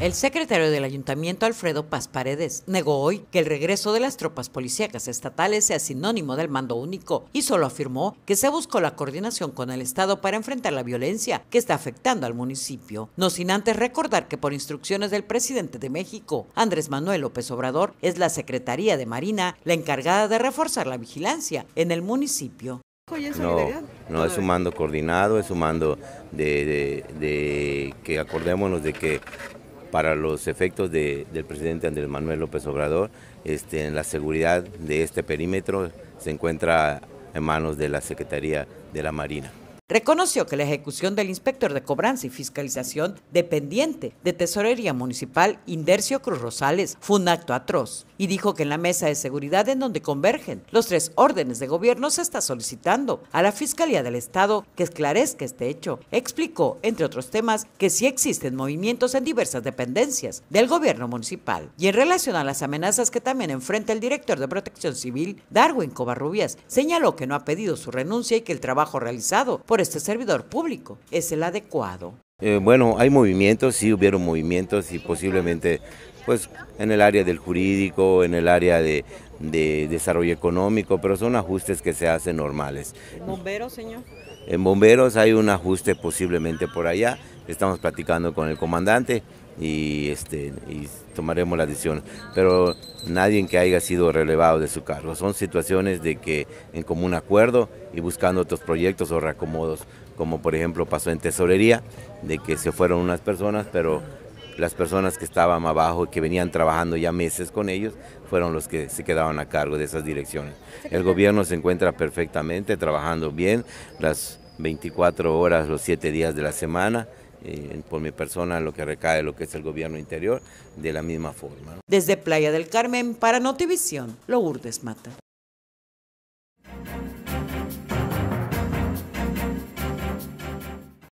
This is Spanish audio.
El secretario del ayuntamiento, Alfredo Paz Paredes, negó hoy que el regreso de las tropas policíacas estatales sea sinónimo del mando único y solo afirmó que se buscó la coordinación con el Estado para enfrentar la violencia que está afectando al municipio. No sin antes recordar que por instrucciones del presidente de México, Andrés Manuel López Obrador, es la Secretaría de Marina la encargada de reforzar la vigilancia en el municipio. No, no es un mando coordinado, es un mando de que acordémonos de que para los efectos del presidente Andrés Manuel López Obrador. Este, la seguridad de este perímetro se encuentra en manos de la Secretaría de la Marina reconoció que la ejecución del inspector de cobranza y fiscalización dependiente de Tesorería Municipal, Indercio Cruz Rosales, fue un acto atroz y dijo que en la mesa de seguridad en donde convergen los tres órdenes de gobierno se está solicitando a la Fiscalía del Estado que esclarezca este hecho. Explicó, entre otros temas, que sí existen movimientos en diversas dependencias del gobierno municipal. Y en relación a las amenazas que también enfrenta el director de Protección Civil, Darwin Covarrubias, señaló que no ha pedido su renuncia y que el trabajo realizado por este servidor público es el adecuado. Eh, bueno, hay movimientos, sí hubieron movimientos y posiblemente pues en el área del jurídico, en el área de, desarrollo económico, pero son ajustes que se hacen normales. ¿Bomberos, señor? En bomberos hay un ajuste posiblemente por allá, estamos platicando con el comandante, y este y tomaremos la decisión. Pero nadie que haya sido relevado de su cargo. Son situaciones de que en común acuerdo y buscando otros proyectos o reacomodos, como por ejemplo pasó en tesorería, de que se fueron unas personas, pero las personas que estaban abajo y que venían trabajando ya meses con ellos fueron los que se quedaban a cargo de esas direcciones. El gobierno se encuentra perfectamente trabajando bien las 24 horas, los 7 días de la semana eh, por mi persona lo que recae lo que es el gobierno interior de la misma forma. Desde Playa del Carmen para Notivisión, Lourdes Mata.